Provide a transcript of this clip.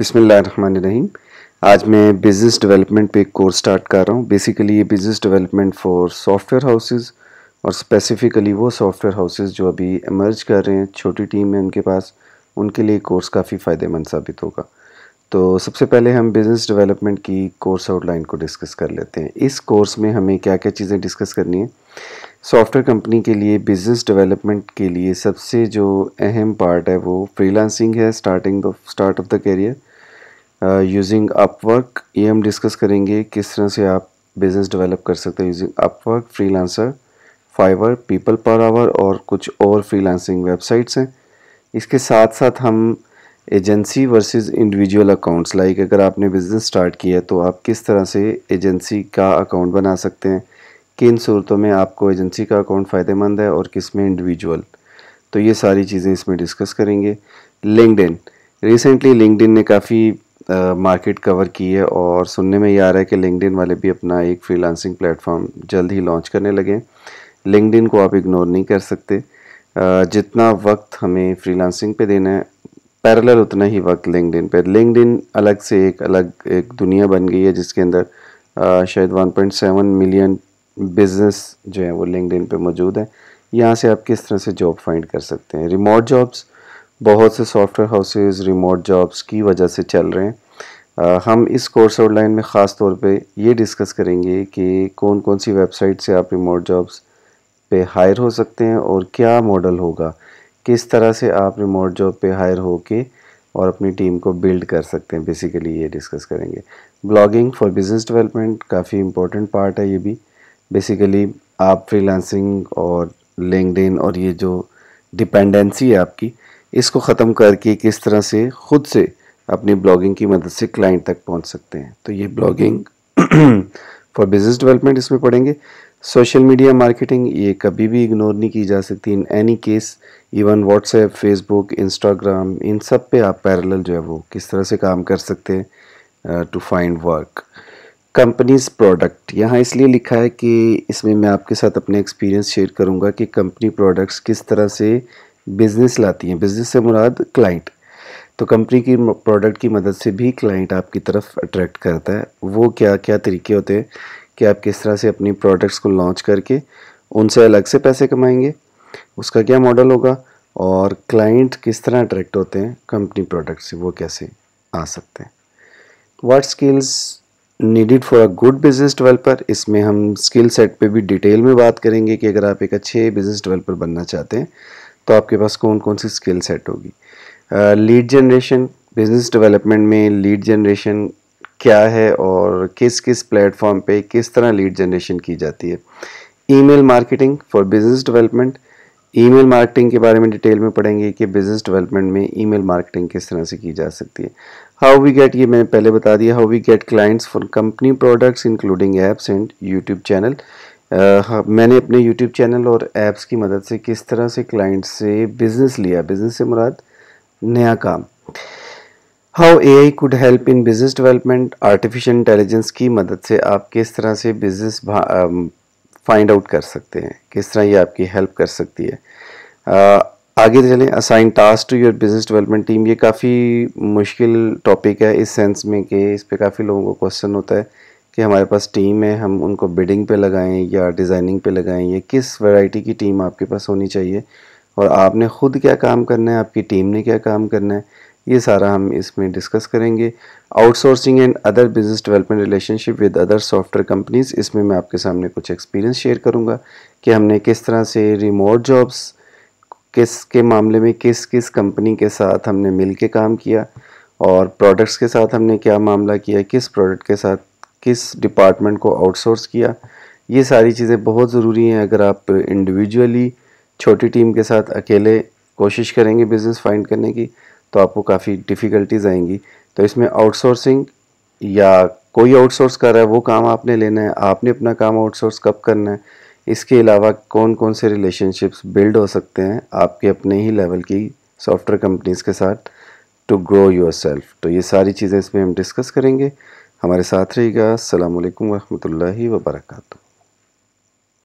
रहीम आज मैं business development पे एक कोर्स स्टार्ट कर रहा हूँ बेसिकली ये business development for software houses और स्पेसिफ़िकली वो सॉफ्टवेयर हाउसेस जो अभी एमर्ज कर रहे हैं छोटी टीम है उनके पास उनके लिए कोर्स काफ़ी फ़ायदेमंद साबित होगा तो सबसे पहले हम बिज़नेस डेवलपमेंट की कोर्स आउटलाइन को डिस्कस कर लेते हैं इस कोर्स में हमें क्या क्या चीज़ें डिस्कस करनी है सॉफ्टवेयर कंपनी के लिए बिज़नेस डेवलपमेंट के लिए सबसे जो अहम पार्ट है वो फ्रीलांसिंग है starting the start of the career using Upwork ये हम डिस्कस करेंगे किस तरह से आप बिज़नेस डेवलप कर सकते हैं using Upwork freelancer Fiverr people per hour और कुछ और फ्रीलांसिंग वेबसाइट्स हैं इसके साथ साथ हम agency versus individual accounts like अगर आपने बिज़नेस स्टार्ट किया है तो आप किस तरह से एजेंसी का अकाउंट बना सकते हैं किन सूरतों में आपको एजेंसी का अकाउंट फ़ायदेमंद है और किस में इंडिविजुअल तो ये सारी चीज़ें इसमें डिस्कस करेंगे लिंकड रिसेंटली लिंकड ने काफ़ी मार्केट कवर की है और सुनने में ये आ रहा है कि लिंकड वाले भी अपना एक फ्रीलांसिंग प्लेटफॉर्म जल्द ही लॉन्च करने लगे लिंकड को आप इग्नोर नहीं कर सकते uh, जितना वक्त हमें फ्रीलांसिंग पे देना है पैरेलल उतना ही वक्त लिंकड पे लिंकड अलग से एक अलग एक दुनिया बन गई है जिसके अंदर uh, शायद 1.7 मिलियन बिज़नेस जो है वो लिंकड पे मौजूद है यहाँ से आप किस तरह से जॉब फाइंड कर सकते हैं रिमोट जॉब्स बहुत से सॉफ्टवेयर हाउसेज रिमोट जॉब्स की वजह से चल रहे हैं आ, हम इस कोर्स आउटलाइन में ख़ास तौर पे ये डिस्कस करेंगे कि कौन कौन सी वेबसाइट से आप रिमोट जॉब्स पे हायर हो सकते हैं और क्या मॉडल होगा किस तरह से आप रिमोट जॉब पे हायर हो के और अपनी टीम को बिल्ड कर सकते हैं बेसिकली ये डिस्कस करेंगे ब्लॉगिंग फॉर बिज़नेस डेवलपमेंट काफ़ी इंपॉर्टेंट पार्ट है ये भी बेसिकली आप फ्रीलांसिंग और लिंकडिन और ये जो डिपेंडेंसी है आपकी इसको ख़त्म करके किस तरह से खुद से अपनी ब्लॉगिंग की मदद से क्लाइंट तक पहुंच सकते हैं तो ये ब्लॉगिंग फॉर बिजनेस डेवलपमेंट इसमें पढ़ेंगे सोशल मीडिया मार्केटिंग ये कभी भी इग्नोर नहीं की जा सकती in any case even WhatsApp Facebook Instagram इन सब पे आप पैरेलल जो है वो किस तरह से काम कर सकते हैं to find work companies product यहाँ इसलिए लिखा है कि इसमें मैं आपके साथ अपने एक्सपीरियंस शेयर करूँगा कि कंपनी प्रोडक्ट्स किस तरह से बिज़नेस लाती हैं बिज़नेस से मुराद क्लाइंट तो कंपनी की प्रोडक्ट की मदद से भी क्लाइंट आपकी तरफ अट्रैक्ट करता है वो क्या क्या तरीके होते हैं कि आप किस तरह से अपनी प्रोडक्ट्स को लॉन्च करके उनसे अलग से पैसे कमाएंगे उसका क्या मॉडल होगा और क्लाइंट किस तरह अट्रैक्ट होते हैं कंपनी प्रोडक्ट से वो कैसे आ सकते हैं what skills needed for a good business developer इसमें हम स्किल सेट पे भी डिटेल में बात करेंगे कि अगर आप एक अच्छे बिजनेस डेवलपर बनना चाहते हैं तो आपके पास कौन कौन सी स्किल सेट होगी लीड जनरेशन बिजनेस डेवलपमेंट में लीड जनरेशन क्या है और किस किस प्लेटफॉर्म पे किस तरह लीड जनरेशन की जाती है email marketing for business development email marketing के बारे में डिटेल में पढ़ेंगे कि बिज़नेस डेवलपमेंट में ईमेल मार्केटिंग किस तरह से की जा सकती है हाउ वी गेट ये मैंने पहले बता दिया how we get clients for company products including apps and YouTube channel मैंने अपने यूट्यूब चैनल और ऐप्स की मदद से किस तरह से क्लाइंट से बिज़नेस लिया बिज़नेस से मुराद नया काम how A I could help in business development artificial intelligence की मदद से आप किस तरह से बिज़नेस फाइंड आउट कर सकते हैं किस तरह ये आपकी हेल्प कर सकती है uh, आगे तो चलें assign task to your business development team ये काफ़ी मुश्किल टॉपिक है इस सेंस में कि इस पर काफ़ी लोगों को क्वेश्चन होता है कि हमारे पास टीम है हम उनको बिडिंग पे लगाएं या डिज़ाइनिंग पे लगाएं या किस वैरायटी की टीम आपके पास होनी चाहिए और आपने ख़ुद क्या काम करना है आपकी टीम ने क्या काम करना है ये सारा हम इसमें डिस्कस करेंगे outsourcing and other business development relationship with other software companies इसमें मैं आपके सामने कुछ एक्सपीरियंस शेयर करूँगा कि हमने किस तरह से रिमोट जॉब्स किस के मामले में किस किस कंपनी के साथ हमने मिल के काम किया और प्रोडक्ट्स के साथ हमने क्या मामला किया किस प्रोडक्ट के साथ किस डिपार्टमेंट को आउटसोर्स किया ये सारी चीज़ें बहुत ज़रूरी हैं अगर आप इंडिविजुअली छोटी टीम के साथ अकेले कोशिश करेंगे बिज़नेस फाइंड करने की तो आपको काफ़ी डिफ़िकल्टीज आएंगी तो इसमें आउटसोर्सिंग या कोई आउटसोर्स कर रहा है वो काम आपने लेना है आपने अपना काम आउटसोर्स कब करना है इसके अलावा कौन कौन से रिलेशनशिप्स बिल्ड हो सकते हैं आपके अपने ही लेवल की सॉफ्टवेयर कंपनीज़ के साथ टू ग्रो योर सेल्फ तो ये सारी चीज़ें इसमें हम डिस्कस करेंगे हमारे साथ रहिएगा अल्लाम वरहमल वर्का